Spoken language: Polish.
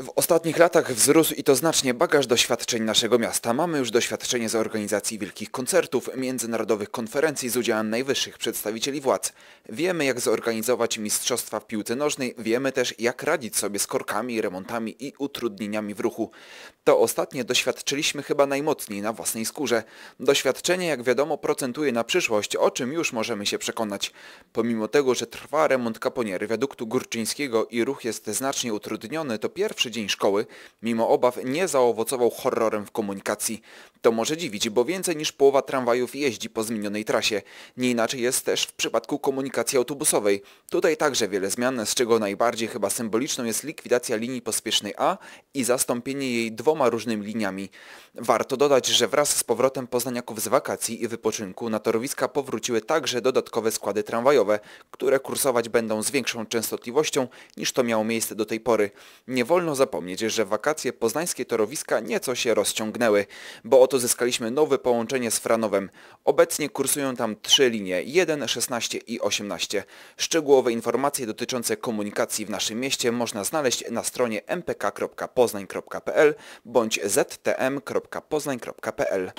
W ostatnich latach wzrósł i to znacznie bagaż doświadczeń naszego miasta. Mamy już doświadczenie z organizacji wielkich koncertów, międzynarodowych konferencji z udziałem najwyższych przedstawicieli władz. Wiemy jak zorganizować mistrzostwa w piłce nożnej, wiemy też jak radzić sobie z korkami, remontami i utrudnieniami w ruchu. To ostatnie doświadczyliśmy chyba najmocniej na własnej skórze. Doświadczenie jak wiadomo procentuje na przyszłość, o czym już możemy się przekonać. Pomimo tego, że trwa remont kaponiery wiaduktu górczyńskiego i ruch jest znacznie utrudniony, to pierwszy pierwszy dzień szkoły, mimo obaw nie zaowocował horrorem w komunikacji. To może dziwić, bo więcej niż połowa tramwajów jeździ po zmienionej trasie. Nie inaczej jest też w przypadku komunikacji autobusowej. Tutaj także wiele zmian, z czego najbardziej chyba symboliczną jest likwidacja linii pospiesznej A i zastąpienie jej dwoma różnymi liniami. Warto dodać, że wraz z powrotem poznaniaków z wakacji i wypoczynku na torowiska powróciły także dodatkowe składy tramwajowe, które kursować będą z większą częstotliwością niż to miało miejsce do tej pory. Nie wolno zapomnieć, że wakacje poznańskie torowiska nieco się rozciągnęły, bo oto zyskaliśmy nowe połączenie z Franowem. Obecnie kursują tam trzy linie 1, 16 i 18. Szczegółowe informacje dotyczące komunikacji w naszym mieście można znaleźć na stronie mpk.poznań.pl bądź ztm.poznań.pl.